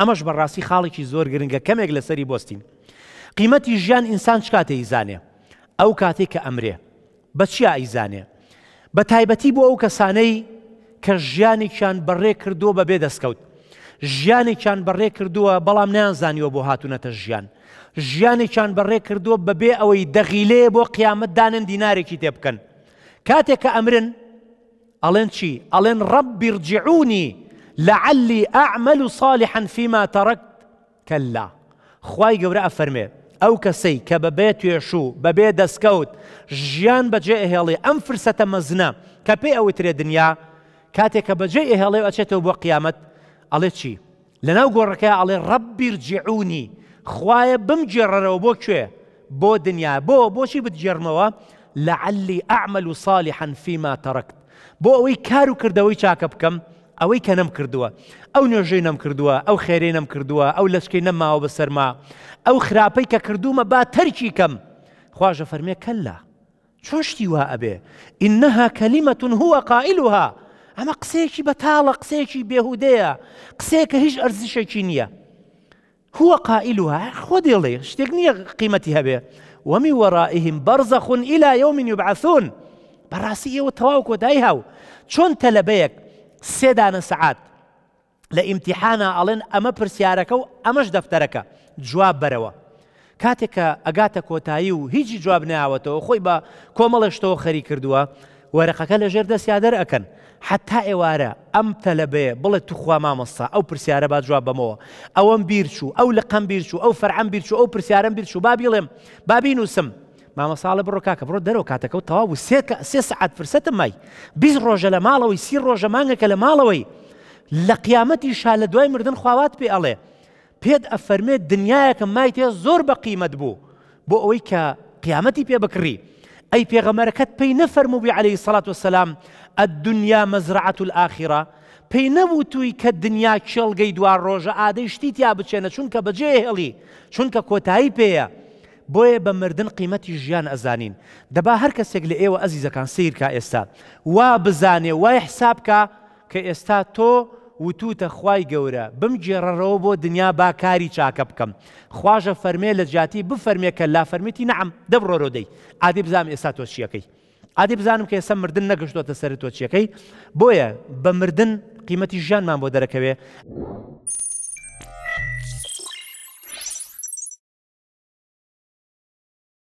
ئەمەش بەڕاستی خاڵێکی زۆر گرنگە کەمێک لەسەری بستین. قیمەتی ژیان ئینسان چ کاتێ ئیزانێ؟ ئەو کاتێک کە ئەمرێ بە چیا ئیزانێ؟ بە تایبەتی بۆ ئەو کەسانەی کە ژیانێکیان بەڕێ کردووە بە بێ دەستکەوت. ژیانێکیان بەڕێ کردووە بەڵام نیانزانیوە بۆ هاتوونەتە ژیان. ژیانێکیان بەڕێ کردووە بەبێ ئەوەی دەغیلەیە بۆ قیامەت دانن دینارێکی تێبکەن. کاتێک کە ئەمرن، ئەڵێن چی؟ ئەڵێن ڕەب بیرجعونی لعلي اعمل صالحا فيما تركت كلا خواي جورا فرمي او كسي كبابيت يشو بابي سكوت جيان بجي هلي ام فرسه مزنا كبي او تري دنيا كاتي كبجي هلي واتشتو بو قيامت علي شي لنا وقرك علي ربي ارجعوني خواي بمجر وبو شوي بو دنيا بو بو شي بتجرموا لعلي اعمل صالحا فيما تركت بو وي كارو كردوي تشاكبكم ئەوەی کە نەم کردووە ئەو نوێژەی نەم کردووە ئەو خێرەی نەم کردووە ئەو لەسکی نەماوە بەسەرما ئەو خراپەی کە کردومە با تەرکی کەم خواژە فەرمێ کەللا چۆشتی وا ئەبێ ئینەها کەلیمەتون هوە قائلها ئەمە قسێکی بەتاڵە قسێکی بێهودەیە قسێکە هیچ ئەرزیشێکی نییە هو قائلها خۆ دێڵێ شتێک نییە قیمەتی هەبێ وەمی وەڕائهم بەرزەخون ئیلا یومین یبعثون بەڕاستی ئێوە تەواو کۆدای هاو چۆن تەلەبەیەک سێدانە سعات لە ئیمتیحانە ئەڵێن ئەمە پرسیارەکە و ئەمەش دەفتەرەکە جواب بەرەوە کاتێکە ئەگاتە کۆتایی و هیچی جواب ناوەتەوە خۆی بە کۆمەڵشتەوە خەری کردووە وەرەقەکە لە ژێر دەسیادەر ئەەکەن حتا ئێوارە ئەم تەلەبێ بڵێ توخوا مامەستا ئەو پرسیارە با جواب بمەوە ئەوەم بیرچوو ئەو لە قەم بیرچوو ئەو فەرعەم بیرچوو ئەو پرسیارم بیرچوو با بیڵێم بابی نووسم ما مساله بروكاك برو درو كاتك وتوا وسيك سيسعد فرسته ماي بيز روجله مالو يسير روجه مانك له مالوي لقيامتي شال دوي مردن خوات بي الله بيد افرمي دنيا كم ماي تي زور بقيمت بو بو ويكا قيامتي بي بكري اي بيغمركت بي نفر مو عليه الصلاه والسلام الدنيا مزرعه الاخره بي نبوتوی که دنیا چلگی دوار روژه آده اشتی تیابه چونکه چون که بجه اهلی چون که کتایی پیه بۆیە بە مردن قیمەتی ژیان ئەزانین دەبا هەر کەسێک لە ئێوە ئەزیزەکان سیرکە ئێستا وا بزانێ وای حسابکە کە ئێستا تۆ وتوتە خوای گەورە بمجێڕەوە بۆ دنیا باکاری چاکە بکەم خواژە فەرمێ لە جااتی بفەرمێ کە لا فەرمیتی نەعم دەبڕۆرۆدەی عادی بزانام ئێستا تۆ چیەکەی عادی بزانم کە ئێستا مردن نەگەشتۆتە سەر تۆ چیەکەی بۆیە بە مردن قیمەتی ژیانمان بۆ دەرەکەوێ.